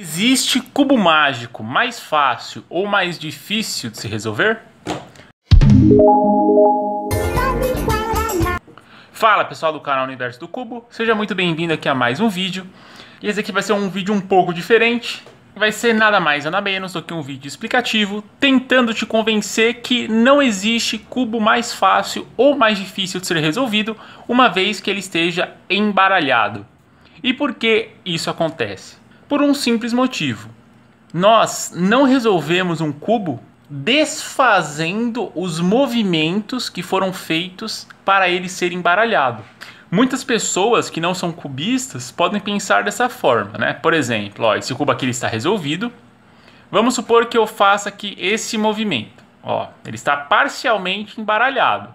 Existe cubo mágico mais fácil ou mais difícil de se resolver? Fala pessoal do canal Universo do Cubo, seja muito bem-vindo aqui a mais um vídeo. Esse aqui vai ser um vídeo um pouco diferente, vai ser nada mais nada menos do que um vídeo explicativo tentando te convencer que não existe cubo mais fácil ou mais difícil de ser resolvido, uma vez que ele esteja embaralhado. E por que isso acontece? Por um simples motivo. Nós não resolvemos um cubo desfazendo os movimentos que foram feitos para ele ser embaralhado. Muitas pessoas que não são cubistas podem pensar dessa forma, né? Por exemplo, ó, esse cubo aqui ele está resolvido. Vamos supor que eu faça aqui esse movimento. Ó, ele está parcialmente embaralhado.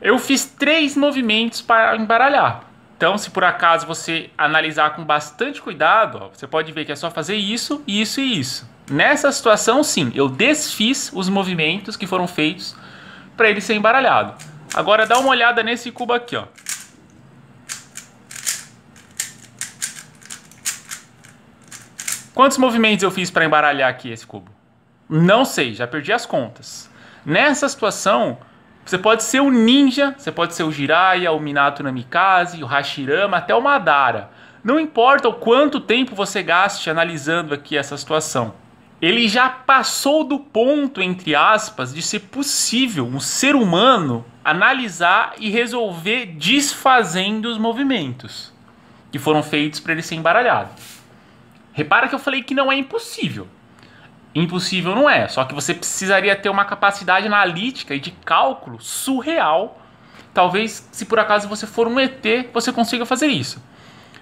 Eu fiz três movimentos para embaralhar. Então, se por acaso você analisar com bastante cuidado, ó, você pode ver que é só fazer isso, isso e isso. Nessa situação, sim, eu desfiz os movimentos que foram feitos para ele ser embaralhado. Agora dá uma olhada nesse cubo aqui, ó. Quantos movimentos eu fiz para embaralhar aqui esse cubo? Não sei, já perdi as contas. Nessa situação, você pode ser o ninja, você pode ser o Jiraiya, o Minato Namikaze, o Hashirama, até o Madara. Não importa o quanto tempo você gaste analisando aqui essa situação. Ele já passou do ponto, entre aspas, de ser possível um ser humano analisar e resolver desfazendo os movimentos que foram feitos para ele ser embaralhado. Repara que eu falei que não é impossível. Impossível não é, só que você precisaria ter uma capacidade analítica e de cálculo surreal. Talvez, se por acaso você for um ET, você consiga fazer isso.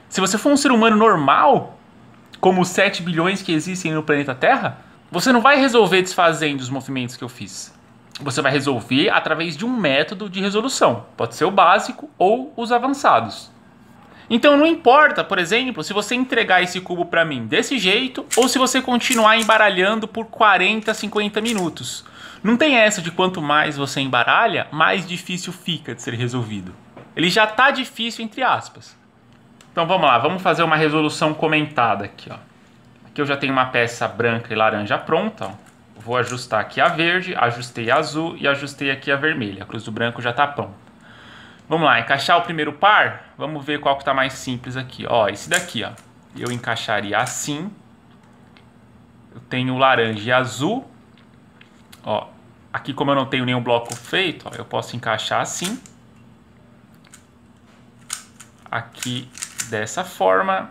Se você for um ser humano normal, como os 7 bilhões que existem no planeta Terra, você não vai resolver desfazendo os movimentos que eu fiz. Você vai resolver através de um método de resolução. Pode ser o básico ou os avançados. Então não importa, por exemplo, se você entregar esse cubo para mim desse jeito ou se você continuar embaralhando por 40, 50 minutos. Não tem essa de quanto mais você embaralha, mais difícil fica de ser resolvido. Ele já está difícil entre aspas. Então vamos lá, vamos fazer uma resolução comentada aqui, ó. Aqui eu já tenho uma peça branca e laranja pronta, ó. Vou ajustar aqui a verde, ajustei a azul e ajustei aqui a vermelha. A cruz do branco já está pronta. Vamos lá, encaixar o primeiro par? Vamos ver qual que tá mais simples aqui. Ó, esse daqui, ó. Eu encaixaria assim. Eu tenho laranja e azul. Ó, aqui como eu não tenho nenhum bloco feito, ó, eu posso encaixar assim. Aqui dessa forma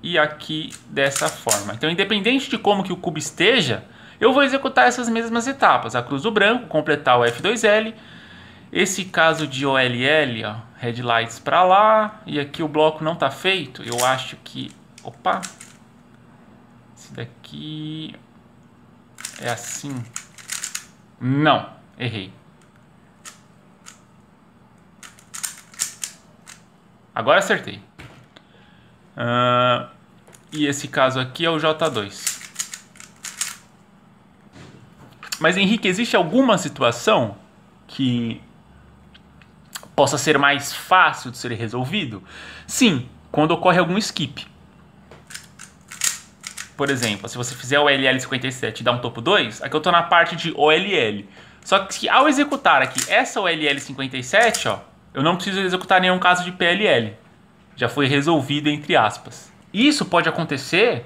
e aqui dessa forma. Então, independente de como que o cubo esteja, eu vou executar essas mesmas etapas. A cruz do branco, completar o F2L, esse caso de OLL, ó, headlights para lá, e aqui o bloco não está feito, eu acho que... Opa! Esse daqui é assim. Não, errei. Agora acertei. Uh, e esse caso aqui é o J2. Mas Henrique, existe alguma situação que possa ser mais fácil de ser resolvido? Sim, quando ocorre algum skip. Por exemplo, se você fizer o LL57 e dar um topo 2, aqui eu estou na parte de OLL. Só que ao executar aqui essa OLL57, ó, eu não preciso executar nenhum caso de PLL. Já foi resolvido entre aspas. Isso pode acontecer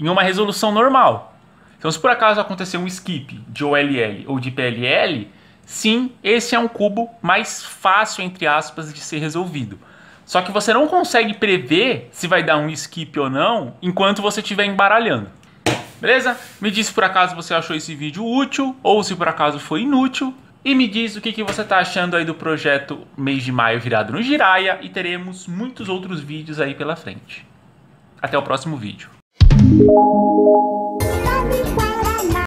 em uma resolução normal. Então, se por acaso acontecer um skip de OLL ou de PLL, Sim, esse é um cubo mais fácil, entre aspas, de ser resolvido. Só que você não consegue prever se vai dar um skip ou não enquanto você estiver embaralhando. Beleza? Me diz se por acaso você achou esse vídeo útil ou se por acaso foi inútil. E me diz o que, que você está achando aí do projeto mês de maio virado no Jiraya e teremos muitos outros vídeos aí pela frente. Até o próximo vídeo.